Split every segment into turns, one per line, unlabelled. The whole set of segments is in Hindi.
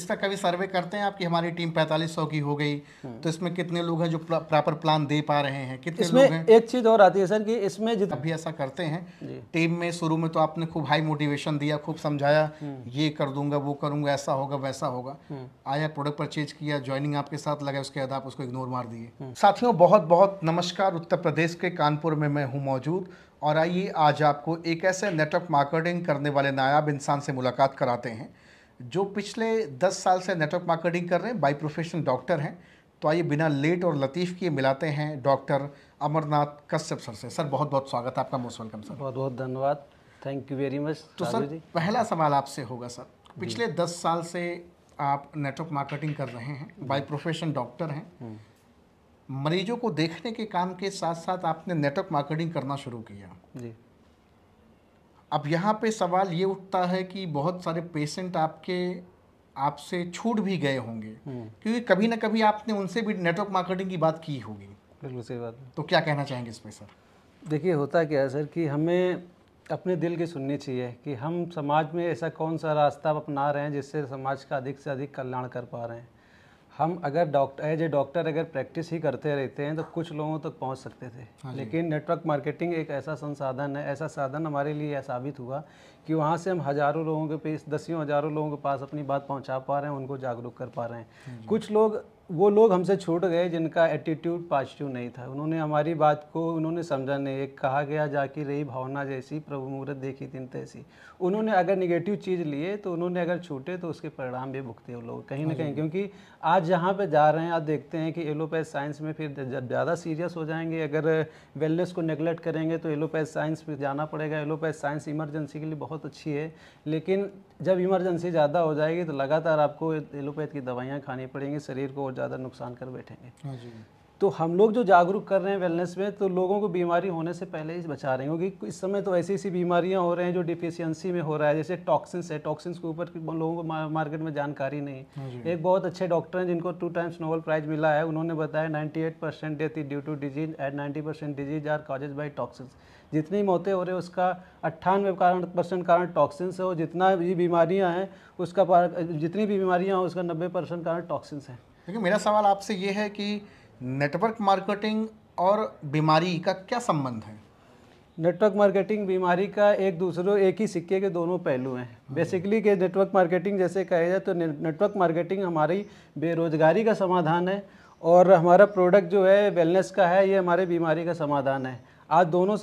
इसका कभी सर्वे करते हैं आपकी हमारी टीम पैंतालीस सौ की हो गई तो इसमें कितने लोग हैं जो प्रॉपर प्लान दे पा रहे हैं कितने इसमें लोग हैं एक चीज़ और आती है सर कि इसमें जित... अभी ऐसा करते हैं टीम में शुरू में तो आपने खूब हाई मोटिवेशन दिया खूब समझाया हम्म। ये कर दूंगा वो करूंगा ऐसा होगा वैसा होगा हम्म। आया प्रोडक्ट परचेज किया ज्वाइनिंग आपके साथ लगा उसके बाद आप उसको इग्नोर मार दिए हम्म। साथियों बहुत बहुत नमस्कार उत्तर प्रदेश के कानपुर में मैं हूँ मौजूद और आइए आज आपको एक ऐसे नेटवर्क मार्केटिंग करने वाले नायाब इंसान से मुलाकात कराते हैं जो पिछले 10 साल से नेटवर्क मार्केटिंग कर रहे हैं बाई प्रोफेशन डॉक्टर हैं तो आइए बिना लेट और लतीफ़ किए मिलाते हैं डॉक्टर अमरनाथ कश्यप सर से सर बहुत बहुत स्वागत है आपका मोस्ट वेलकम सर बहुत बहुत धन्यवाद
थैंक यू वेरी मच तो सर
पहला सवाल आपसे होगा सर पिछले दस साल से आप नेटवर्क मार्केटिंग कर रहे हैं बाई प्रोफेशन डॉक्टर हैं हम्म। मरीजों को देखने के काम के साथ साथ आपने नेटवर्क मार्केटिंग करना शुरू किया जी अब यहाँ पे सवाल ये उठता है कि बहुत सारे पेशेंट आपके आपसे छूट भी गए होंगे हम्म। क्योंकि कभी ना कभी आपने उनसे भी नेटवर्क मार्केटिंग की बात की होगी
बिल्कुल सही बात है तो क्या कहना चाहेंगे इस पर सर देखिए होता क्या है सर कि हमें अपने दिल की सुननी चाहिए कि हम समाज में ऐसा कौन सा रास्ता अपना रहे हैं जिससे समाज का अधिक से अधिक कल्याण कर पा रहे हैं हम अगर डॉक्टर एज ए डॉक्टर अगर प्रैक्टिस ही करते रहते हैं तो कुछ लोगों तक तो पहुंच सकते थे हाँ लेकिन नेटवर्क मार्केटिंग एक ऐसा संसाधन है ऐसा साधन हमारे लिए साबित हुआ कि वहाँ से हम हज़ारों लोगों के पास दसियों हज़ारों लोगों के पास अपनी बात पहुँचा पा रहे हैं उनको जागरूक कर पा रहे हैं कुछ लोग वो लोग हमसे छूट गए जिनका एटीट्यूड पॉजिटिव नहीं था उन्होंने हमारी बात को उन्होंने समझा नहीं एक कहा गया जाकि रही भावना जैसी प्रभु मुहूर्त देखी दिन तैसी उन्होंने अगर निगेटिव चीज़ लिए तो उन्होंने अगर छूटे तो उसके परिणाम भी भुगते वो लोग कहीं ना हाँ कहीं क्योंकि आज जहाँ पर जा रहे हैं आप देखते हैं कि एलोपैथ साइंस में फिर जब ज़्यादा सीरियस हो जाएंगे अगर वेलनेस को नेगलेक्ट करेंगे तो एलोपैथ साइंस में जाना पड़ेगा एलोपैथ साइंस इमरजेंसी के लिए बहुत बहुत अच्छी है लेकिन जब इमरजेंसी ज़्यादा हो जाएगी तो लगातार आपको एलोपैथ की दवाइयाँ खानी पड़ेंगी शरीर को और ज़्यादा नुकसान कर बैठेंगे हाँ तो हम लोग जो जागरूक कर रहे हैं वेलनेस में तो लोगों को बीमारी होने से पहले ही बचा रहे हैं क्योंकि इस समय तो ऐसी ऐसी बीमारियां हो रहे हैं जो डिफिशियंसी में हो रहा है जैसे टॉक्सिन्स है टॉक्सिन्स के ऊपर लोगों को मार्केट में जानकारी नहीं हाँ एक बहुत अच्छे डॉक्टर हैं जिनको टू टाइम्स नोबल प्राइज़ मिला है उन्होंने बताया ninety eight percent death due to disease and ninety percent disease are causes by toxins जितनी मौतें हो रही है उसका अट्ठानवे कारण परसेंट कारण टॉक्सिन्स है और जितना भी बीमारियाँ हैं उसका जितनी भी बीमारियाँ हैं उसका नब्बे परसेंट कारण टॉक्सिन्स हैं देखिए मेरा सवाल आपसे ये है कि नेटवर्क मार्केटिंग और बीमारी का क्या संबंध है नेटवर्क मार्केटिंग बीमारी का एक दूसरे एक ही सिक्के के दोनों पहलू हैं हाँ। बेसिकली के नेटवर्क मार्केटिंग जैसे कहा जाए तो नेटवर्क मार्केटिंग हमारी बेरोज़गारी का समाधान है और हमारा प्रोडक्ट जो है वेलनेस का है ये हमारे बीमारी का समाधान है आज दोनों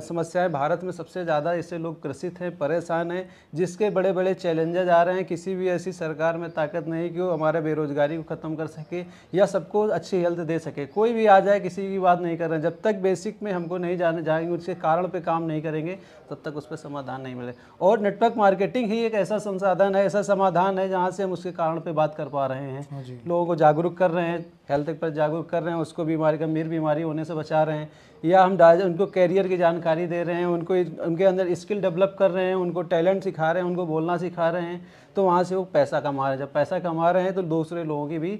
समस्याएं भारत में सबसे ज़्यादा इससे लोग ग्रसित हैं परेशान हैं जिसके बड़े बड़े चैलेंजेज आ रहे हैं किसी भी ऐसी सरकार में ताकत नहीं कि वो हमारे बेरोजगारी को ख़त्म कर सके या सबको अच्छी हेल्थ दे सके कोई भी आ जाए किसी की बात नहीं कर रहे हैं जब तक बेसिक में हमको नहीं जाने जाएंगे उसके कारण पर काम नहीं करेंगे तब तक उस पर समाधान नहीं मिले और नेटवर्क मार्केटिंग ही एक ऐसा संसाधन है ऐसा समाधान है जहाँ से हम उसके कारण पर बात कर पा रहे हैं हाँ लोगों को जागरूक कर रहे हैं हेल्थ पर जागरूक कर रहे हैं उसको बीमारी गंभीर बीमारी होने से बचा रहे हैं या हम उनको कैरियर की जानकारी दे रहे हैं उनको उनके अंदर स्किल डेवलप कर रहे हैं उनको टैलेंट सिखा रहे हैं उनको बोलना सिखा रहे हैं तो वहाँ से वो पैसा कमा रहे हैं जब पैसा कमा रहे हैं तो दूसरे लोगों की भी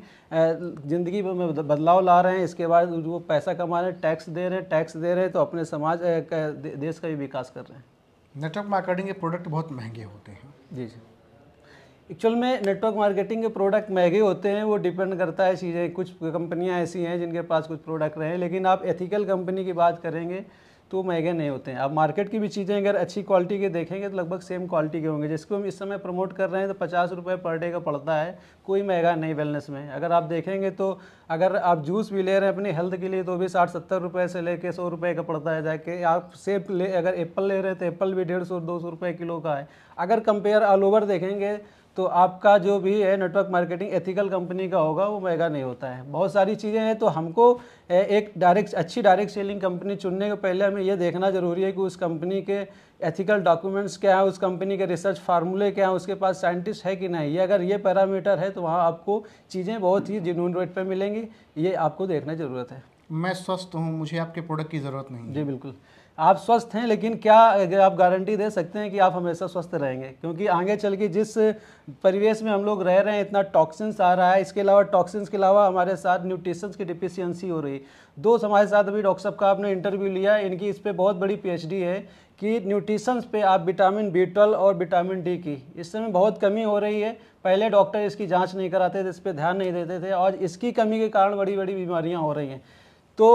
ज़िंदगी में बदलाव ला रहे हैं इसके बाद वो पैसा कमा रहे हैं टैक्स दे रहे हैं टैक्स दे रहे हैं तो अपने समाज देश का भी विकास कर रहे हैं नेटवर्क मार्केटिंग के प्रोडक्ट
बहुत महंगे होते
हैं जी जी एक्चुअल में नेटवर्क मार्केटिंग के प्रोडक्ट महंगे होते हैं वो डिपेंड करता है चीज़ें कुछ कंपनियां ऐसी हैं जिनके पास कुछ प्रोडक्ट रहे लेकिन आप एथिकल कंपनी की बात करेंगे तो महंगे नहीं होते हैं आप मार्केट की भी चीज़ें अगर अच्छी क्वालिटी के देखेंगे तो लगभग सेम क्वालिटी के होंगे जिसको हम इस समय प्रमोट कर रहे हैं तो पचास रुपये पर डे का पड़ता है कोई महंगा नहीं वेलनेस में अगर आप देखेंगे तो अगर आप जूस भी ले रहे हैं अपनी हेल्थ के लिए तो भी साठ सत्तर रुपये से लेके सौ रुपये का पड़ता है जाके आप सेब ले अगर एप्पल ले रहे हैं तो एप्पल भी डेढ़ सौ दो सौ रुपये किलो का है अगर कंपेयर ऑल ओवर देखेंगे तो आपका जो भी है नेटवर्क मार्केटिंग एथिकल कंपनी का होगा वो महंगा नहीं होता है बहुत सारी चीज़ें हैं तो हमको एक डायरेक्ट अच्छी डायरेक्ट सेलिंग कंपनी चुनने के पहले हमें ये देखना ज़रूरी है कि उस कंपनी के एथिकल डॉक्यूमेंट्स क्या हैं उस कंपनी के रिसर्च फार्मूले क्या हैं उसके पास साइंटिस्ट है कि नहीं ये अगर ये पैरामीटर है तो वहाँ आपको चीज़ें बहुत ही जिनून रेट पर मिलेंगी ये आपको देखना ज़रूरत है मैं स्वस्थ हूँ मुझे आपके प्रोडक्ट की ज़रूरत नहीं जी बिल्कुल आप स्वस्थ हैं लेकिन क्या आप गारंटी दे सकते हैं कि आप हमेशा स्वस्थ रहेंगे क्योंकि आगे चल के जिस परिवेश में हम लोग रह रहे हैं इतना टॉक्सिन्स आ रहा है इसके अलावा टॉक्सिन्स के अलावा हमारे साथ न्यूट्रिशंस की डिफिशियंसी हो रही दोस्त हमारे साथ अभी डॉक्टर साहब का आपने इंटरव्यू लिया इनकी इस पर बहुत बड़ी पी है कि न्यूट्रिशंस पे आप विटामिन बी ट्वेल्व और विटामिन डी की इस समय बहुत कमी हो रही है पहले डॉक्टर इसकी जांच नहीं कराते थे इस पर ध्यान नहीं देते थे और इसकी कमी के कारण बड़ी बड़ी बीमारियां हो रही हैं तो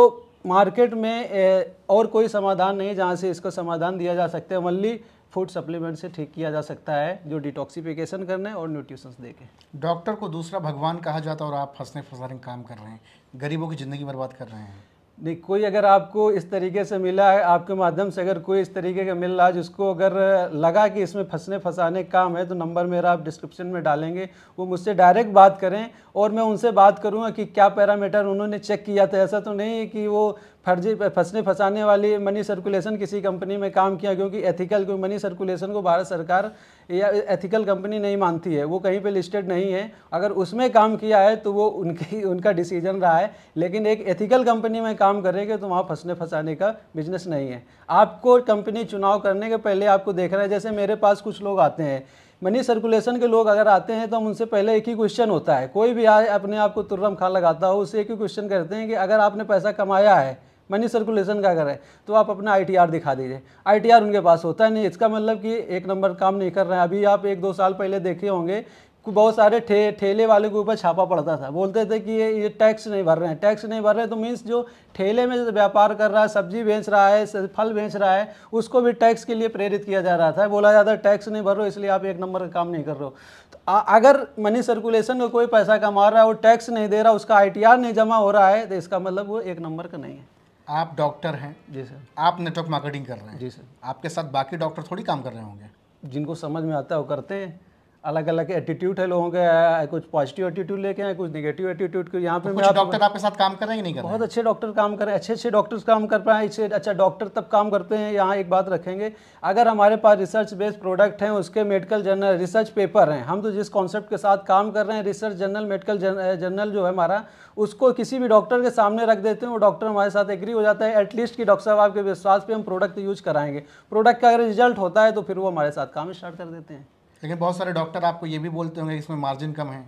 मार्केट में और कोई समाधान नहीं जहाँ से इसको समाधान दिया जा सकता है मल्ली फूड सप्लीमेंट से ठीक किया जा सकता है जो डिटॉक्सिफिकेशन करने और न्यूट्रिशन दे के डॉक्टर को दूसरा भगवान कहा जाता है और आप फंसने फंसाने काम कर रहे हैं गरीबों की ज़िंदगी बर्बाद कर रहे हैं नहीं कोई अगर आपको इस तरीके से मिला है आपके माध्यम से अगर कोई इस तरीके का मिल रहा है जिसको अगर लगा कि इसमें फंसने फंसाने काम है तो नंबर मेरा आप डिस्क्रिप्शन में डालेंगे वो मुझसे डायरेक्ट बात करें और मैं उनसे बात करूँगा कि क्या पैरामीटर उन्होंने चेक किया था ऐसा तो नहीं है कि वो फर्जी फंसने फंसाने वाली मनी सर्कुलेशन किसी कंपनी में काम किया क्योंकि एथिकल क्योंकि मनी सर्कुलेशन को भारत सरकार या एथिकल कंपनी नहीं मानती है वो कहीं पे लिस्टेड नहीं है अगर उसमें काम किया है तो वो उनकी उनका डिसीजन रहा है लेकिन एक एथिकल कंपनी में काम करेंगे तो वहाँ फंसने फंसाने का बिजनेस नहीं है आपको कंपनी चुनाव करने के पहले आपको देखना है जैसे मेरे पास कुछ लोग आते हैं मनी सर्कुलेशन के लोग अगर आते हैं तो हम उनसे पहले एक ही क्वेश्चन होता है कोई भी आए अपने आप को तुर्रम खा लगाता हो उसे एक ही क्वेश्चन करते हैं कि अगर आपने पैसा कमाया है मनी सर्कुलेशन का अगर है तो आप अपना आईटीआर दिखा दीजिए आईटीआर उनके पास होता है नहीं इसका मतलब कि एक नंबर काम नहीं कर रहे हैं अभी आप एक दो साल पहले देखे होंगे बहुत सारे ठे ठेले वाले के ऊपर छापा पड़ता था बोलते थे कि ये ये टैक्स नहीं भर रहे हैं टैक्स नहीं भर रहे तो मीन्स जो ठेले में व्यापार कर रहा है सब्जी बेच रहा है फल बेच रहा है उसको भी टैक्स के लिए प्रेरित किया जा रहा था बोला जाता है टैक्स नहीं भर रहे इसलिए आप एक नंबर का काम नहीं कर रहे हो तो अगर मनी सर्कुलेशन का कोई पैसा कमा रहा है वो टैक्स नहीं दे रहा उसका आई नहीं जमा हो रहा है तो इसका मतलब वो एक नंबर का नहीं है
आप डॉक्टर हैं जी सर आप नेटवर्क मार्केटिंग कर रहे हैं जी सर आपके साथ बाकी डॉक्टर
थोड़ी काम कर रहे होंगे जिनको समझ में आता है वो करते हैं अलग अलग एटीट्यूड है लोगों के कुछ पॉजिटिव एटीट्यूड लेके हैं कुछ निगेटिव एटीट्यूड के यहाँ पे तो मैं डॉक्टर आपके साथ काम करेंगे नहीं कर बहुत अच्छे डॉक्टर काम कर रहे हैं अच्छे अच्छे डॉक्टर्स काम कर पाए इससे अच्छा डॉक्टर तब काम करते हैं यहाँ एक बात रखेंगे अगर हमारे पास रिसर्च बेस्ड प्रोडक्ट हैं उसके मेडिकल जर्नल रिसर्च पेपर हैं हम तो जिस कॉन्सेप्ट के साथ काम कर रहे हैं रिसर्च जर्नल मेडिकल जर्नल जो है हमारा उसको किसी भी डॉक्टर के सामने रख देते हैं वो डॉक्टर हमारे साथ एग्री हो जाता है एटलीस्ट कि डॉक्टर साहब आपके विश्वास पर हम प्रोडक्ट यूज कराएंगे प्रोडक्ट का अगर रिजल्ट होता है तो फिर वो हमारे साथ काम स्टार्ट कर देते हैं लेकिन बहुत सारे डॉक्टर आपको ये भी बोलते होंगे इसमें मार्जिन कम है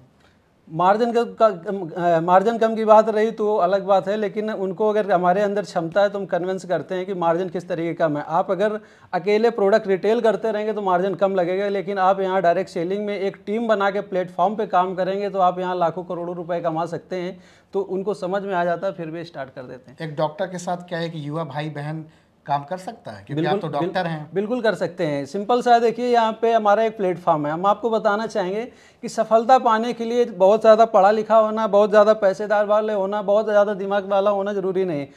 मार्जिन कम का मार्जिन कम की बात रही तो अलग बात है लेकिन उनको अगर हमारे अंदर क्षमता है तो हम कन्विंस करते हैं कि मार्जिन किस तरीके का है आप अगर अकेले प्रोडक्ट रिटेल करते रहेंगे तो मार्जिन कम लगेगा लेकिन आप यहाँ डायरेक्ट सेलिंग में एक टीम बना के प्लेटफॉर्म पे काम करेंगे तो आप यहाँ लाखों करोड़ों रुपये कमा सकते हैं तो उनको समझ में आ जाता है फिर भी स्टार्ट कर देते हैं एक डॉक्टर के साथ क्या है कि युवा भाई बहन काम कर सकता है क्योंकि आप तो डॉक्टर हैं बिल्कुल कर सकते हैं सिंपल सा देखिए यहाँ पे हमारा एक प्लेटफॉर्म है हम आपको बताना चाहेंगे कि सफलता पाने के लिए बहुत ज़्यादा पढ़ा लिखा होना बहुत ज़्यादा पैसेदार वाले होना बहुत ज़्यादा दिमाग वाला होना ज़रूरी नहीं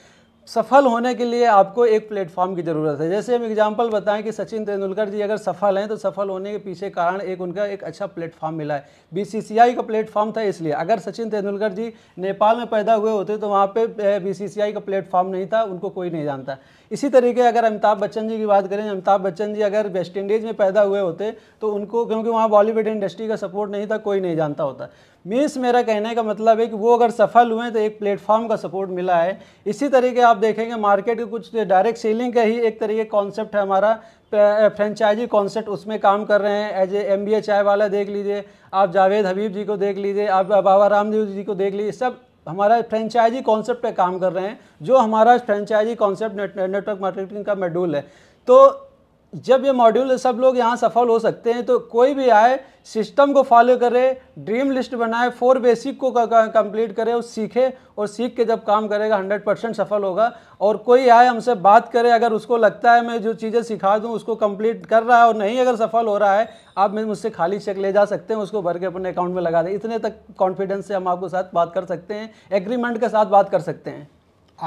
सफल होने के लिए आपको एक प्लेटफॉर्म की ज़रूरत है जैसे हम एग्जांपल बताएं कि सचिन तेंदुलकर जी अगर सफल हैं तो सफल होने के पीछे कारण एक उनका एक अच्छा प्लेटफॉर्म मिला है बीसीसीआई का प्लेटफॉर्म था इसलिए अगर सचिन तेंदुलकर जी नेपाल में पैदा हुए होते तो वहाँ पे बीसीसीआई का प्लेटफॉर्म नहीं था उनको कोई नहीं जानता इसी तरीके अगर अमिताभ बच्चन जी की बात करें अमिताभ बच्चन जी अगर वेस्ट इंडीज़ में पैदा हुए होते तो उनको क्योंकि वहाँ बॉलीवुड इंडस्ट्री का सपोर्ट नहीं था कोई नहीं जानता होता मीन्स मेरा कहने का मतलब है कि वो अगर सफल हुए तो एक प्लेटफॉर्म का सपोर्ट मिला है इसी तरीके आप देखेंगे मार्केट के कुछ डायरेक्ट सेलिंग का ही एक तरीके कॉन्सेप्ट है हमारा फ्रेंचाइजी कॉन्सेप्ट उसमें काम कर रहे हैं as a M B H चाय वाला देख लीजिए आप जावेद हबीब जी को देख लीजिए आप बाबा रामदेव जी को देख लीजिए सब हमारा फ्रेंचाइजी कॉन्सेप्ट काम कर रहे हैं जो हमारा फ्रेंचाइजी कॉन्सेप्ट नेटवर्क मार्केटिंग का मेडूल है तो जब ये मॉड्यूल सब लोग यहाँ सफल हो सकते हैं तो कोई भी आए सिस्टम को फॉलो करे ड्रीम लिस्ट बनाए फोर बेसिक को कंप्लीट करे और सीखे और सीख के जब काम करेगा हंड्रेड परसेंट सफल होगा और कोई आए हमसे बात करे अगर उसको लगता है मैं जो चीज़ें सिखा दूँ उसको कंप्लीट कर रहा है और नहीं अगर सफल हो रहा है आप मुझसे खाली चेक ले जा सकते हैं उसको भर के अपने अकाउंट में लगा दें इतने तक कॉन्फिडेंस से हम आपके साथ बात कर सकते हैं एग्रीमेंट के साथ बात कर सकते हैं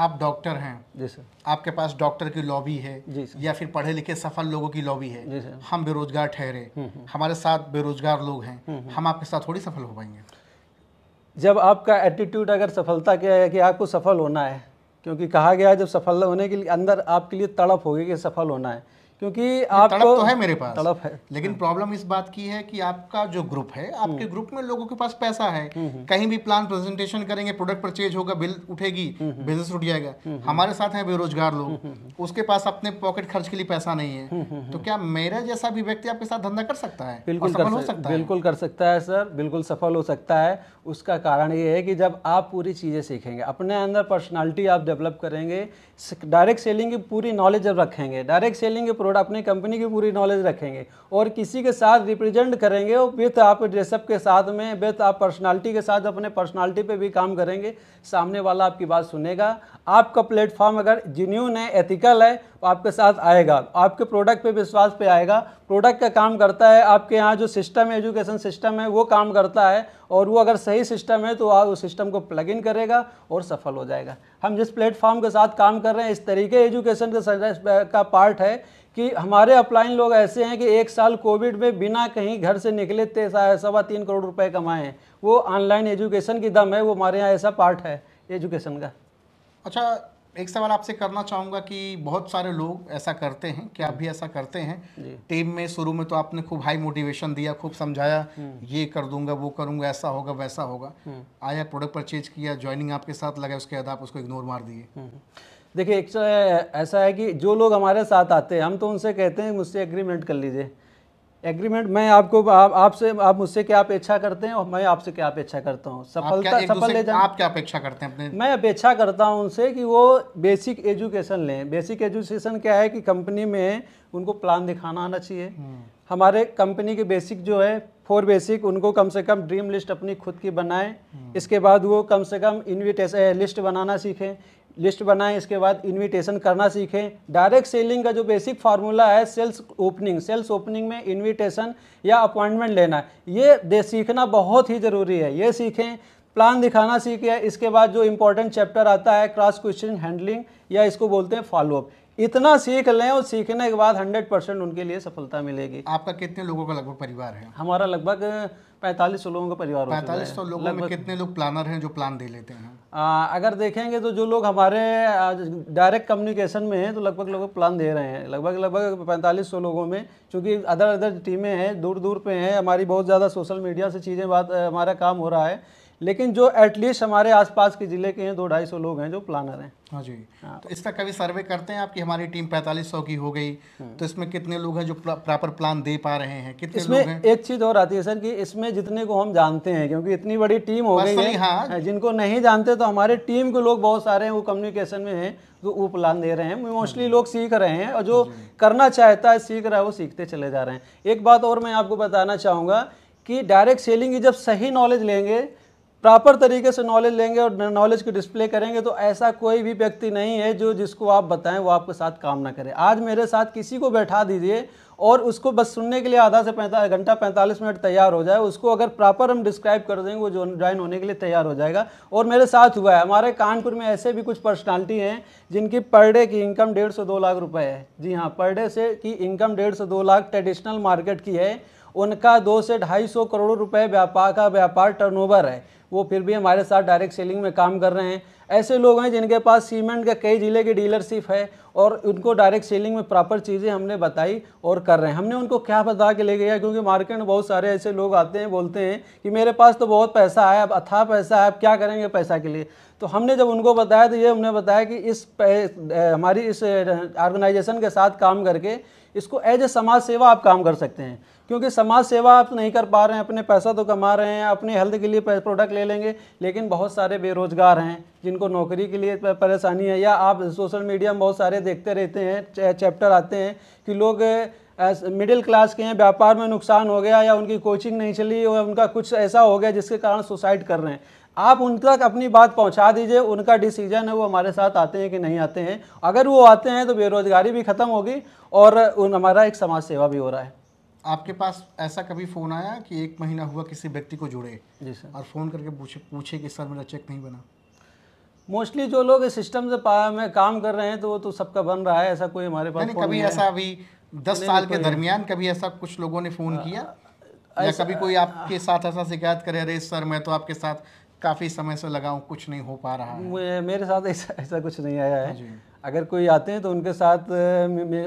आप डॉक्टर हैं जी सर
आपके पास डॉक्टर की लॉबी है जी सर या फिर पढ़े लिखे सफल लोगों की लॉबी है जी सर हम बेरोजगार ठहरे हम्म, हम्म। हमारे साथ बेरोजगार लोग हैं हम्म, हम आपके साथ थोड़ी सफल हो पाएंगे
जब आपका एटीट्यूड अगर सफलता क्या है कि आपको सफल होना है क्योंकि कहा गया है जब सफल होने के लिए अंदर आपके लिए तड़प होगी कि सफल होना है क्योंकि आप तड़प तो है मेरे पास तड़प है
लेकिन हाँ। प्रॉब्लम इस बात की है कि आपका जो ग्रुप है हम्म। आपके ग्रुप में लोगों के पास पैसा है हम्म, हम्म। कहीं भी प्लान प्रेजेंटेशन करेंगे प्रोडक्ट परचेज होगा बिल उठेगी बिजनेस उठ जाएगा हमारे साथ हैं बेरोजगार लोग उसके पास अपने पॉकेट खर्च के लिए पैसा नहीं है तो क्या मेरा जैसा भी व्यक्ति आपके साथ धंधा कर सकता है बिल्कुल सफल हो सकता है
बिल्कुल कर सकता है सर बिल्कुल सफल हो सकता है उसका कारण ये है कि जब आप पूरी चीज़ें सीखेंगे अपने अंदर पर्सनैलिटी आप डेवलप करेंगे डायरेक्ट सेलिंग की पूरी नॉलेज जब रखेंगे डायरेक्ट सेलिंग के प्रोडक्ट अपनी कंपनी की पूरी नॉलेज रखेंगे और किसी के साथ रिप्रेजेंट करेंगे और विथ आप ड्रेसअप के साथ में विथ आप पर्सनालिटी के साथ अपने पर्सनालिटी पे भी काम करेंगे सामने वाला आपकी बात सुनेगा आपका प्लेटफॉर्म अगर जिन्यून है एथिकल है तो आपके साथ आएगा आपके प्रोडक्ट पर विश्वास पर आएगा प्रोडक्ट का काम करता है आपके यहाँ जो सिस्टम है एजुकेशन सिस्टम है वो काम करता है और वो अगर सही सिस्टम है तो आप उस सिस्टम को प्लग इन करेगा और सफल हो जाएगा हम जिस प्लेटफॉर्म के साथ काम कर रहे हैं इस तरीके एजुकेशन का पार्ट है कि हमारे अपलाइन लोग ऐसे हैं कि एक साल कोविड में बिना कहीं घर से निकले थे सवा तीन करोड़ रुपए कमाए हैं वो ऑनलाइन एजुकेशन की दम है वो हमारे यहाँ ऐसा पार्ट है एजुकेशन का
अच्छा एक सवाल आपसे करना चाहूँगा कि बहुत सारे लोग ऐसा करते हैं कि आप भी ऐसा करते हैं टीम में शुरू में तो आपने खूब हाई मोटिवेशन दिया खूब समझाया हम्म। ये कर दूंगा वो करूँगा ऐसा होगा वैसा होगा हम्म। आया प्रोडक्ट परचेज किया ज्वाइनिंग आपके साथ लगा उसके बाद आप उसको इग्नोर मार दिए हम्म।
देखिए एक तो ऐसा है कि जो लोग हमारे साथ आते हैं हम तो उनसे कहते हैं मुझसे एग्रीमेंट कर लीजिए एग्रीमेंट मैं आपको आप आपसे आप, आप मुझसे क्या अपेक्षा करते हैं और मैं आपसे क्या अपेक्षा करता हूँ सफलता सफल ले जाए आप
क्या अपेक्षा करते हैं अपने
मैं अपेक्षा करता हूँ उनसे कि वो बेसिक एजुकेशन लें बेसिक एजुकेशन क्या है कि कंपनी में उनको प्लान दिखाना आना चाहिए हम्म। हमारे कंपनी के बेसिक जो है फोर बेसिक उनको कम से कम ड्रीम लिस्ट अपनी खुद की बनाएं हम्म। इसके बाद वो कम से कम इन्विटेशन लिस्ट बनाना सीखें लिस्ट बनाएं इसके बाद इनविटेशन करना सीखें डायरेक्ट सेलिंग का जो बेसिक फार्मूला है सेल्स ओपनिंग सेल्स ओपनिंग में इनविटेशन या अपॉइंटमेंट लेना ये दे सीखना बहुत ही ज़रूरी है ये सीखें प्लान दिखाना सीखें इसके बाद जो इंपॉर्टेंट चैप्टर आता है क्रॉस क्वेश्चन हैंडलिंग या इसको बोलते हैं फॉलोअप इतना सीख लें और सीखने के बाद 100 परसेंट उनके लिए सफलता मिलेगी आपका कितने लोगों का लगभग परिवार है हमारा लगभग पैंतालीस सौ लोगों का परिवार पैंतालीस सौ लोगों में कितने लोग प्लानर हैं जो प्लान दे लेते हैं आ, अगर देखेंगे तो जो लोग हमारे डायरेक्ट कम्युनिकेशन में हैं तो लगभग लोग प्लान दे रहे हैं लगभग लगभग पैंतालीस सौ लोगों में क्योंकि अदर अदर टीमें हैं दूर दूर पे हैं हमारी बहुत ज़्यादा सोशल मीडिया से चीज़ें बात हमारा काम हो रहा है लेकिन जो एटलीस्ट हमारे आसपास के ज़िले के हैं दो ढाई सौ लोग हैं जो प्लानर हैं
हाँ जी हाँ। तो इसका कभी सर्वे करते हैं आपकी हमारी टीम पैंतालीस सौ की हो गई हाँ। तो इसमें कितने लोग हैं जो
प्रॉपर प्लान दे पा रहे हैं कितने इसमें लोग हैं? एक चीज़ और आती है सर कि इसमें जितने को हम जानते हैं क्योंकि इतनी बड़ी टीम हो गई है हाँ। जिनको नहीं जानते तो हमारे टीम के लोग बहुत सारे हैं वो कम्युनिकेशन में है जो वो प्लान दे रहे हैं मोस्टली हाँ। लोग सीख रहे हैं और जो हाँ करना चाहता है सीख रहा है वो सीखते चले जा रहे हैं एक बात और मैं आपको बताना चाहूंगा कि डायरेक्ट सेलिंग की जब सही नॉलेज लेंगे प्रॉपर तरीके से नॉलेज लेंगे और नॉलेज को डिस्प्ले करेंगे तो ऐसा कोई भी व्यक्ति नहीं है जो जिसको आप बताएं वो आपके साथ काम ना करे आज मेरे साथ किसी को बैठा दीजिए और उसको बस सुनने के लिए आधा से पैंतालीस घंटा पैंतालीस मिनट तैयार हो जाए उसको अगर प्रॉपर हम डिस्क्राइब कर देंगे वो ज्वाइन होने के लिए तैयार हो जाएगा और मेरे साथ हुआ है हमारे कानपुर में ऐसे भी कुछ पर्सनालिटी हैं जिनकी पर डे की इनकम डेढ़ से दो लाख रुपए है जी हाँ पर डे से की इनकम डेढ़ से दो लाख ट्रेडिशनल मार्केट की है उनका दो से ढाई सौ करोड़ रुपए व्यापार का व्यापार टर्नओवर है वो फिर भी हमारे साथ डायरेक्ट सेलिंग में काम कर रहे हैं ऐसे लोग हैं जिनके पास सीमेंट के कई ज़िले की डीलरशिप है और उनको डायरेक्ट सेलिंग में प्रॉपर चीज़ें हमने बताई और कर रहे हैं हमने उनको क्या बता के ले गया क्योंकि मार्केट में बहुत सारे ऐसे लोग आते हैं बोलते हैं कि मेरे पास तो बहुत पैसा है अब अथा पैसा है अब क्या करेंगे पैसा के लिए तो हमने जब उनको बताया तो ये हमने बताया कि इस हमारी इस ऑर्गेनाइजेशन के साथ काम करके इसको एज ए समाज सेवा आप काम कर सकते हैं क्योंकि समाज सेवा आप नहीं कर पा रहे हैं अपने पैसा तो कमा रहे हैं अपने हेल्थ के लिए प्रोडक्ट ले लेंगे लेकिन बहुत सारे बेरोजगार हैं जिनको नौकरी के लिए परेशानी है या आप सोशल मीडिया में बहुत सारे देखते रहते हैं चैप्टर आते हैं कि लोग मिडिल क्लास के हैं व्यापार में नुकसान हो गया या उनकी कोचिंग नहीं चली या उनका कुछ ऐसा हो गया जिसके कारण सुसाइड कर रहे हैं आप उन तक अपनी बात पहुंचा दीजिए उनका डिसीजन है वो हमारे साथ आते हैं कि नहीं आते हैं अगर वो आते हैं तो बेरोज़गारी भी ख़त्म होगी और हमारा एक समाज सेवा भी हो रहा है
आपके पास ऐसा कभी फ़ोन आया कि एक महीना हुआ किसी व्यक्ति को जुड़े जी सर और फ़ोन करके पूछे पूछे कि सर मेरा चेक नहीं बना
मोस्टली जो लोग इस सिस्टम से पाया में काम कर रहे हैं तो वो तो सबका बन रहा है ऐसा कोई हमारे पास नहीं कभी ऐसा अभी दस साल के दरमियान
कभी ऐसा कुछ लोगों ने फ़ोन किया या कभी कोई आपके साथ ऐसा शिकायत करे अरे सर मैं तो आपके साथ काफ़ी समय से लगा हूँ कुछ नहीं हो पा रहा है
मेरे साथ ऐसा ऐसा कुछ नहीं आया है अगर कोई आते हैं तो उनके साथ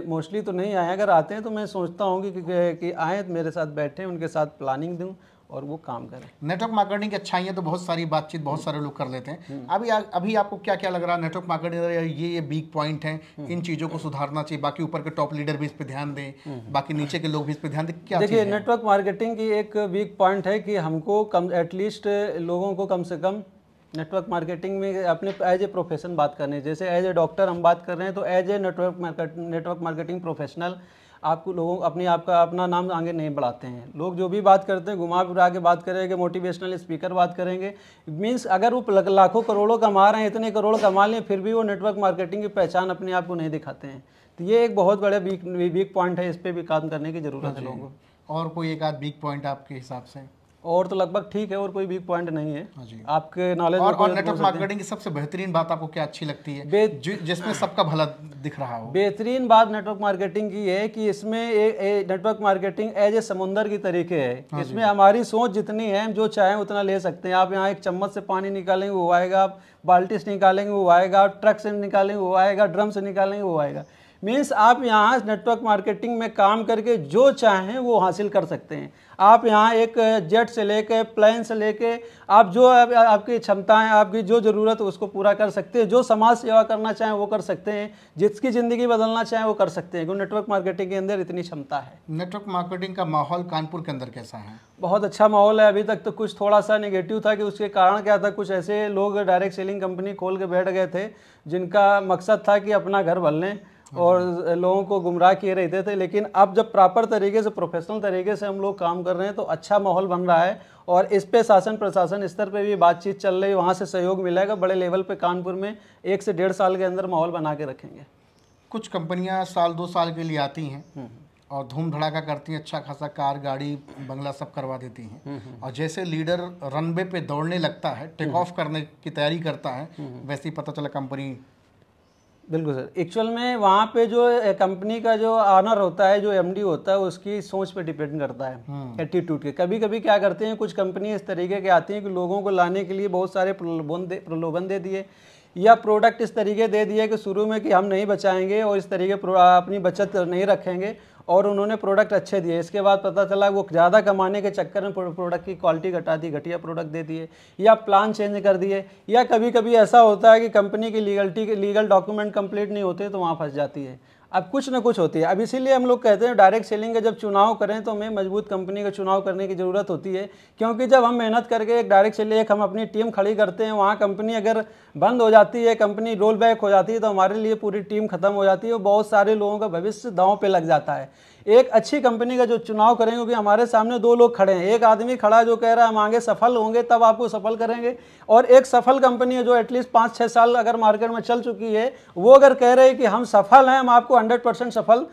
मोस्टली तो नहीं आए अगर आते हैं तो मैं सोचता हूँ कि, कि, कि आए तो मेरे साथ बैठें उनके साथ प्लानिंग दूँ और वो काम करें नेटवर्क मार्केटिंग
की अच्छाइयाँ तो बहुत सारी बातचीत बहुत सारे लोग कर लेते हैं हम्म। अभी आ, अभी आपको क्या क्या लग रहा है नेटवर्क मार्केटिंग ये ये वीक पॉइंट हैं इन चीज़ों को सुधारना चाहिए बाकी ऊपर के टॉप लीडर भी इस पर ध्यान दें हम्म। बाकी नीचे के लोग भी इस पर ध्यान दें क्या देखिए
नेटवर्क मार्केटिंग की एक वीक पॉइंट है कि हमको कम एटलीस्ट लोगों को कम से कम नेटवर्क मार्केटिंग में अपने एज ए प्रोफेशन बात करने जैसे एज ए डॉक्टर हम बात कर रहे हैं तो as a network market network marketing professional आपको लोगों अपने आप का अपना नाम आगे नहीं बढ़ाते हैं लोग जो भी बात करते हैं घुमा फिरा के बात करेंगे मोटिवेशनल स्पीकर बात करेंगे मीन्स अगर वो लाखों करोड़ों कमा रहे हैं इतने करोड़ कमा लें फिर भी वो नेटवर्क मार्केटिंग की पहचान अपने आप को नहीं दिखाते हैं तो ये एक बहुत बड़ा वीक वीक पॉइंट है इस पर भी काम करने की ज़रूरत है लोगों
को और कोई एक आध वीक पॉइंट आपके हिसाब से
और तो लगभग ठीक है और कोई वीक पॉइंट नहीं है हाँ आपके नॉलेज और, और नेटवर्क मार्केटिंग की सबसे बेहतरीन बात आपको क्या अच्छी लगती है जिसमें सबका भला दिख रहा हो बेहतरीन बात नेटवर्क मार्केटिंग की है कि इसमें नेटवर्क मार्केटिंग एज ए समुन्दर की तरीके है हाँ इसमें हमारी सोच जितनी है जो चाहे उतना ले सकते हैं आप यहाँ एक चम्मच से पानी निकालेंगे वो आएगा आप बाल्टी से निकालेंगे वो आएगा ट्रक से निकालेंगे वो आएगा ड्रम से निकालेंगे वो आएगा मीन्स आप यहाँ नेटवर्क मार्केटिंग में काम करके जो चाहें वो हासिल कर सकते हैं आप यहाँ एक जेट से लेके प्लेन से लेके आप जो आप, आपकी क्षमताएं आपकी जो ज़रूरत है उसको पूरा कर सकते हैं जो समाज सेवा करना चाहें वो कर सकते हैं जिसकी ज़िंदगी बदलना चाहें वो कर सकते हैं क्योंकि नेटवर्क मार्केटिंग के अंदर इतनी क्षमता है नेटवर्क मार्केटिंग का माहौल कानपुर के अंदर कैसा है बहुत अच्छा माहौल है अभी तक तो कुछ थोड़ा सा निगेटिव था कि उसके कारण क्या था कुछ ऐसे लोग डायरेक्ट सेलिंग कंपनी खोल के बैठ गए थे जिनका मकसद था कि अपना घर भर लें और लोगों को गुमराह किए रहते थे लेकिन अब जब प्रॉपर तरीके से प्रोफेशनल तरीके से हम लोग काम कर रहे हैं तो अच्छा माहौल बन रहा है और इस पे शासन प्रशासन स्तर पे भी बातचीत चल रही है वहाँ से सहयोग मिलेगा बड़े लेवल पे कानपुर में एक से डेढ़ साल के अंदर माहौल बना के रखेंगे
कुछ कंपनियाँ साल दो साल के लिए आती हैं हम्म, हम्म। और धूम धड़ाका करती हैं अच्छा खासा कार गाड़ी बंगला सब करवा देती हैं हम्म, और जैसे लीडर रनवे पे दौड़ने लगता है टेक ऑफ करने की तैयारी करता है वैसे ही पता चला कंपनी
बिल्कुल सर एक्चुअल में वहाँ पे जो कंपनी का जो ऑनर होता है जो एमडी होता है उसकी सोच पे डिपेंड करता है एटीट्यूड हम्म। के कभी कभी क्या करते हैं कुछ कंपनी इस तरीके के आती हैं कि लोगों को लाने के लिए बहुत सारे प्रलोभन दे प्रलोभन दे दिए या प्रोडक्ट इस तरीके दे दिए कि शुरू में कि हम नहीं बचाएंगे और इस तरीके अपनी बचत नहीं रखेंगे और उन्होंने प्रोडक्ट अच्छे दिए इसके बाद पता चला वो ज़्यादा कमाने के चक्कर में प्रोडक्ट की क्वालिटी घटा दी घटिया प्रोडक्ट दे दिए या प्लान चेंज कर दिए या कभी कभी ऐसा होता है कि कंपनी की लीगल्टी के लीगल डॉक्यूमेंट कंप्लीट नहीं होते तो वहाँ फंस जाती है अब कुछ ना कुछ होती है अब इसीलिए हम लोग कहते हैं डायरेक्ट सेलिंग का जब चुनाव करें तो हमें मजबूत कंपनी का चुनाव करने की ज़रूरत होती है क्योंकि जब हम मेहनत करके एक डायरेक्ट सेलिंग एक हम अपनी टीम खड़ी करते हैं वहाँ कंपनी अगर बंद हो जाती है कंपनी रोल बैक हो जाती है तो हमारे लिए पूरी टीम खत्म हो जाती है और बहुत सारे लोगों का भविष्य दांव पर लग जाता है एक अच्छी कंपनी का जो चुनाव करेंगे क्योंकि हमारे सामने दो लोग खड़े हैं एक आदमी खड़ा जो कह रहा है हम आगे सफल होंगे तब आपको सफल करेंगे और एक सफल कंपनी है जो एटलीस्ट पाँच छः साल अगर मार्केट में चल चुकी है वो अगर कह रहे हैं कि हम सफल हैं हम आपको हंड्रेड सफल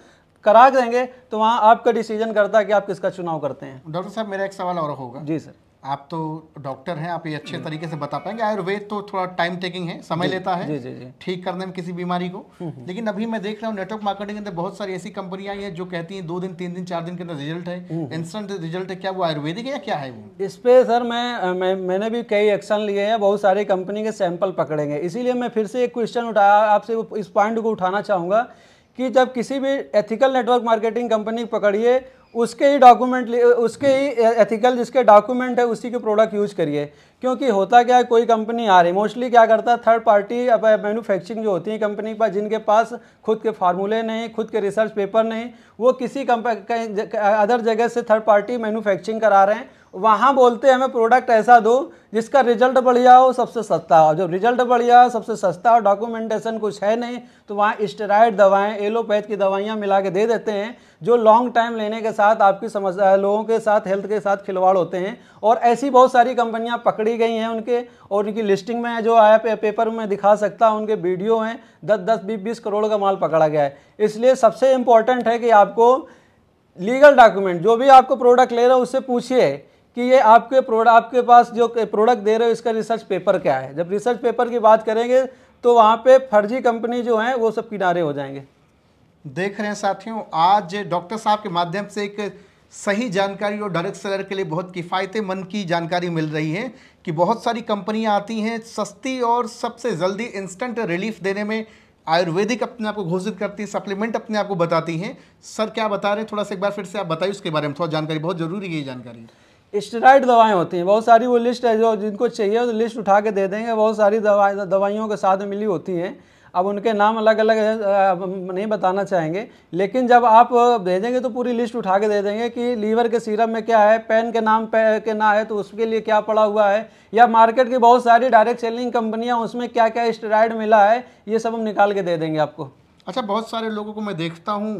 करा देंगे तो वहाँ आपका डिसीजन करता है कि आप किसका चुनाव करते हैं डॉक्टर साहब मेरा एक सवाल और होगा जी सर आप तो डॉक्टर
हैं आप ये अच्छे हम्म। तरीके से बता पाएंगे आयुर्वेद तो थोड़ा टाइम टेकिंग है समय लेता है ठीक करने में किसी बीमारी को हम्म, हम्म। लेकिन अभी मैं देख रहा हूँ नेटवर्क मार्केटिंग के अंदर बहुत सारी ऐसी कंपनियां हैं जो कहती हैं दो दिन तीन दिन चार दिन के अंदर रिजल्ट है इंस्टेंट रिजल्ट है क्या वो आयुर्वेदिक है या क्या है वो
इस पर सर मैं, मैं मैंने भी कई एक्शन लिए हैं बहुत सारी कंपनी के सैंपल पकड़ेंगे इसीलिए मैं फिर से एक क्वेश्चन उठाया आपसे इस पॉइंट को उठाना चाहूँगा कि जब किसी भी एथिकल नेटवर्क मार्केटिंग कंपनी पकड़िए उसके ही डॉक्यूमेंट उसके ही एथिकल जिसके डॉक्यूमेंट है उसी के प्रोडक्ट यूज करिए क्योंकि होता क्या है कोई कंपनी आ रही मोस्टली क्या करता है थर्ड पार्टी अब मैन्युफैक्चरिंग जो होती है कंपनी के पास जिनके पास खुद के फार्मूले नहीं खुद के रिसर्च पेपर नहीं वो किसी अदर जगह से थर्ड पार्टी मैन्युफैक्चरिंग करा रहे हैं वहाँ बोलते हैं हमें प्रोडक्ट ऐसा दो जिसका रिजल्ट बढ़िया हो सबसे सस्ता हो जब रिजल्ट बढ़िया हो सबसे सस्ता हो डॉक्यूमेंटेशन कुछ है नहीं तो वहाँ स्टेराइड दवाएं एलोपैथ की दवाइयाँ मिला के दे देते हैं जो लॉन्ग टाइम लेने के साथ आपकी समस्या लोगों के साथ हेल्थ के साथ खिलवाड़ होते हैं और ऐसी बहुत सारी कंपनियाँ पकड़ी गई हैं उनके और उनकी लिस्टिंग में जो आया पे, पेपर में दिखा सकता हूँ उनके वीडियो हैं दस दस बीस बीस करोड़ का माल पकड़ा गया है इसलिए सबसे इम्पॉर्टेंट है कि आपको लीगल डॉक्यूमेंट जो भी आपको प्रोडक्ट ले रहे हो उससे पूछिए कि ये आपके प्रोडक्ट आपके पास जो प्रोडक्ट दे रहे हो इसका रिसर्च पेपर क्या है जब रिसर्च पेपर की बात करेंगे तो वहाँ पे फर्जी कंपनी जो हैं वो सब किनारे हो जाएंगे देख रहे हैं साथियों आज डॉक्टर साहब के माध्यम
से एक सही जानकारी और डायरेक्ट सेलर के लिए बहुत किफ़ायती मन की जानकारी मिल रही है कि बहुत सारी कंपनियाँ आती हैं सस्ती और सबसे जल्दी इंस्टेंट रिलीफ देने में आयुर्वेदिक अपने आप को घोषित करती है सप्लीमेंट अपने आप को बताती हैं सर क्या बता रहे हैं थोड़ा सा एक बार फिर से
आप बताइए उसके बारे में थोड़ा जानकारी बहुत ज़रूरी है ये जानकारी स्टेराइड दवाएं होती हैं बहुत सारी वो लिस्ट है जो जिनको चाहिए तो लिस्ट उठा के दे देंगे बहुत सारी दवा दवाइयों के साथ मिली होती हैं अब उनके नाम अलग अलग है नहीं बताना चाहेंगे लेकिन जब आप भेजेंगे तो पूरी लिस्ट उठा के दे देंगे कि लीवर के सीरम में क्या है पेन के नाम पे के ना है तो उसके लिए क्या पड़ा हुआ है या मार्केट की बहुत सारी डायरेक्ट सेलिंग कंपनियां उसमें क्या क्या स्टेराइड मिला है ये सब हम निकाल के दे देंगे आपको अच्छा बहुत सारे लोगों को मैं देखता हूँ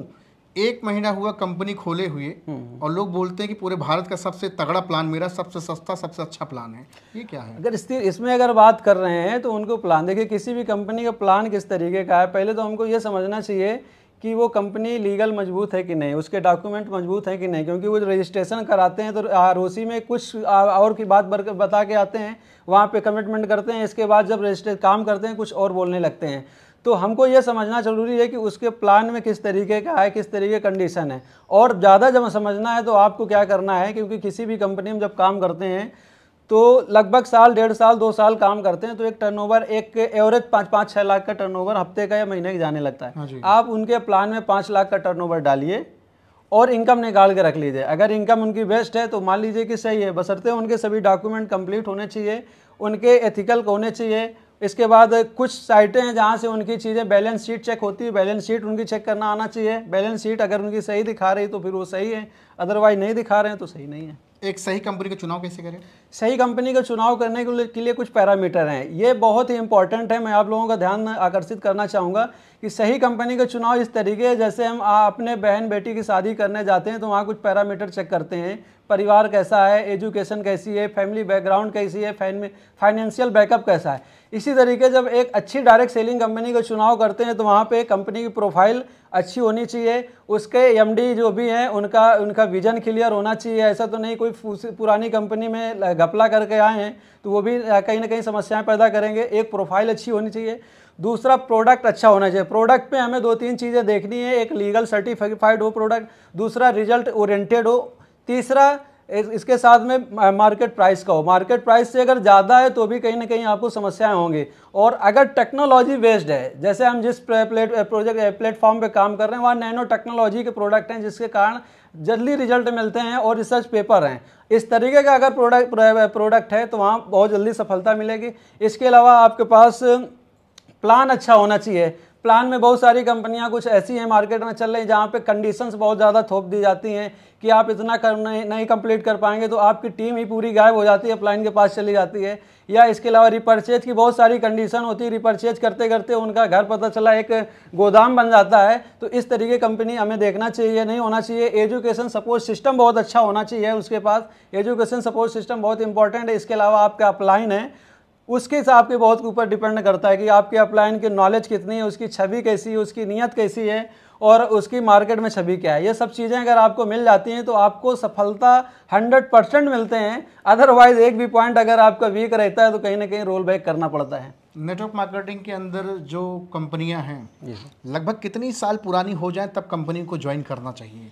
एक महीना हुआ कंपनी खोले
हुए हम्म, हम्म। और लोग बोलते हैं कि पूरे भारत का सबसे तगड़ा प्लान मेरा सबसे सस्ता सबसे अच्छा प्लान है
ये क्या है अगर इसमें अगर बात कर रहे हैं तो उनको प्लान देखिए किसी भी कंपनी का प्लान किस तरीके का है पहले तो हमको ये समझना चाहिए कि वो कंपनी लीगल मजबूत है कि नहीं उसके डॉक्यूमेंट मजबूत हैं कि नहीं क्योंकि वो रजिस्ट्रेशन कराते हैं तो आर में कुछ और की बात बता के आते हैं वहाँ पे कमिटमेंट करते हैं इसके बाद जब रजिस्ट्रेट काम करते हैं कुछ और बोलने लगते हैं तो हमको ये समझना जरूरी है कि उसके प्लान में किस तरीके का है किस तरीके कंडीशन है और ज़्यादा जब समझना है तो आपको क्या करना है क्योंकि किसी भी कंपनी में जब काम करते हैं तो लगभग साल डेढ़ साल दो साल काम करते हैं तो एक टर्नओवर एक एवरेज पाँच पाँच छः लाख का टर्नओवर हफ्ते का या महीने के जाने लगता है हाँ आप उनके प्लान में पाँच लाख का टर्नओवर डालिए और इनकम निकाल के रख लीजिए अगर इनकम उनकी बेस्ट है तो मान लीजिए कि सही है बसरते उनके सभी डॉक्यूमेंट कंप्लीट होने चाहिए उनके एथिकल होने चाहिए इसके बाद कुछ साइटें हैं जहाँ से उनकी चीज़ें बैलेंस शीट चेक होती है बैलेंस शीट उनकी चेक करना आना चाहिए बैलेंस शीट अगर उनकी सही दिखा रही तो फिर वो सही है अदरवाइज नहीं दिखा रहे हैं तो सही नहीं है एक सही कंपनी का चुनाव कैसे करें सही कंपनी का चुनाव करने के लिए कुछ पैरामीटर हैं ये बहुत ही इंपॉर्टेंट है मैं आप लोगों का ध्यान आकर्षित करना चाहूँगा कि सही कंपनी का चुनाव इस तरीके है जैसे हम अपने बहन बेटी की शादी करने जाते हैं तो वहाँ कुछ पैरामीटर चेक करते हैं परिवार कैसा है एजुकेशन कैसी है फैमिली बैकग्राउंड कैसी है फाइनेंशियल बैकअप कैसा है इसी तरीके जब एक अच्छी डायरेक्ट सेलिंग कंपनी का चुनाव करते हैं तो वहाँ पे कंपनी की प्रोफाइल अच्छी होनी चाहिए उसके एमडी जो भी हैं उनका उनका विजन क्लियर होना चाहिए ऐसा तो नहीं कोई पुरानी कंपनी में घपला करके आए हैं तो वो भी कहीं ना कहीं समस्याएं पैदा करेंगे एक प्रोफाइल अच्छी होनी चाहिए दूसरा प्रोडक्ट अच्छा होना चाहिए प्रोडक्ट पे हमें दो तीन चीज़ें देखनी है एक लीगल सर्टिफाइड हो प्रोडक्ट दूसरा रिजल्ट ओरिएंटेड हो तीसरा इसके साथ में मार्केट प्राइस का हो मार्केट प्राइस से अगर ज़्यादा है तो भी कहीं ना कहीं आपको समस्याएं होंगी और अगर टेक्नोलॉजी बेस्ड है जैसे हम जिस प्लेट प्रोजेक्ट प्लेटफॉर्म पे काम कर रहे हैं वहाँ नैनो टेक्नोलॉजी के प्रोडक्ट हैं जिसके कारण जल्दी रिजल्ट मिलते हैं और रिसर्च पेपर हैं इस तरीके का अगर प्रोडक्ट प्रोडक्ट है तो वहाँ बहुत जल्दी सफलता मिलेगी इसके अलावा आपके पास प्लान अच्छा होना चाहिए प्लान में बहुत सारी कंपनियां कुछ ऐसी हैं मार्केट में चल रही हैं जहां पे कंडीशंस बहुत ज़्यादा थोप दी जाती हैं कि आप इतना कर नहीं, नहीं कंप्लीट कर पाएंगे तो आपकी टीम ही पूरी गायब हो जाती है प्लान के पास चली जाती है या इसके अलावा रिपर्चेज की बहुत सारी कंडीशन होती है रिपर्चेज करते करते उनका घर पता चला एक गोदाम बन जाता है तो इस तरीके कंपनी हमें देखना चाहिए नहीं होना चाहिए एजुकेशन सपोर्ट सिस्टम बहुत अच्छा होना चाहिए उसके पास एजुकेशन सपोर्ट सिस्टम बहुत इंपॉर्टेंट है इसके अलावा आपका अपलाइन है उसके हिसाब के बहुत ऊपर डिपेंड करता है कि आपके अपलाइन की नॉलेज कितनी है उसकी छवि कैसी है उसकी नीयत कैसी है और उसकी मार्केट में छवि क्या है ये सब चीज़ें अगर आपको मिल जाती हैं तो आपको सफलता 100 परसेंट मिलते हैं अदरवाइज एक भी पॉइंट अगर आपका वीक रहता है तो कहीं ना कहीं रोल बैक करना पड़ता है
नेटवर्क मार्केटिंग के अंदर जो कंपनियां हैं
लगभग कितनी साल पुरानी हो जाए तब कंपनी को ज्वाइन करना चाहिए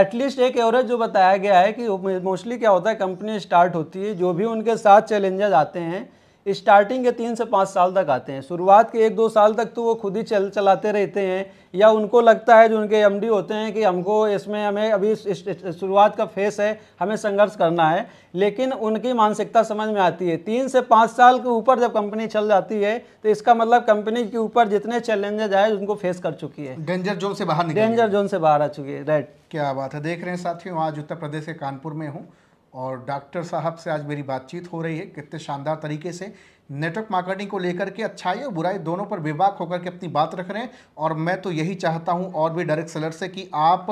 एटलीस्ट एक एवरेज जो बताया गया है कि मोस्टली क्या होता है कंपनी स्टार्ट होती है जो भी उनके साथ चैलेंजेज आते हैं स्टार्टिंग के तीन से पाँच साल तक आते हैं शुरुआत के एक दो साल तक तो वो खुद ही चल चलाते रहते हैं या उनको लगता है जो उनके एम होते हैं कि हमको इसमें हमें अभी शुरुआत का फेस है हमें संघर्ष करना है लेकिन उनकी मानसिकता समझ में आती है तीन से पाँच साल के ऊपर जब कंपनी चल जाती है तो इसका मतलब कंपनी के ऊपर जितने चैलेंजेज आए उनको फेस कर चुकी है डेंजर जोन से बाहर डेंजर जोन से बाहर आ चुकी है राइट क्या बात है देख रहे हैं
साथियों आज उत्तर प्रदेश के कानपुर में हूँ और डॉक्टर साहब से आज मेरी बातचीत हो रही है कितने शानदार तरीके से नेटवर्क मार्केटिंग को लेकर के अच्छाई और बुराई दोनों पर विवाह होकर के अपनी बात रख रहे हैं और मैं तो यही चाहता हूं और भी डायरेक्ट सेलर से कि आप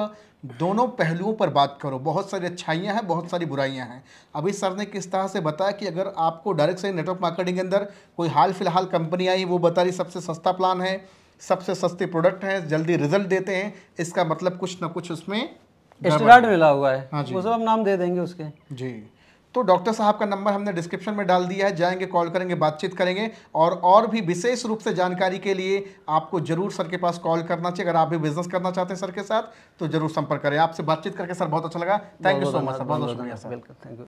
दोनों पहलुओं पर बात करो बहुत सारी अच्छाइयाँ हैं बहुत सारी बुराइयाँ हैं अभी सर ने किस तरह से बताया कि अगर आपको डायरेक्ट सेलर नेटवर्क मार्केटिंग के अंदर कोई हाल फिलहाल कंपनी आई वो बता रही सबसे सस्ता प्लान है सबसे सस्ते प्रोडक्ट हैं जल्दी रिजल्ट देते हैं इसका मतलब कुछ ना कुछ उसमें
स्टेराइड मिला हुआ है हाँ जी वो सब
हम नाम दे देंगे उसके जी तो डॉक्टर साहब का नंबर हमने डिस्क्रिप्शन में डाल दिया है जाएंगे कॉल करेंगे बातचीत करेंगे और और भी विशेष रूप से जानकारी के लिए आपको जरूर सर के पास कॉल करना चाहिए अगर आप भी बिजनेस करना चाहते हैं सर के साथ तो जरूर संपर्क करें आपसे बातचीत करके सर बहुत अच्छा लगा thank you so much sir बहुत बहुत शुक्रिया सर
वेलकम थैंक यू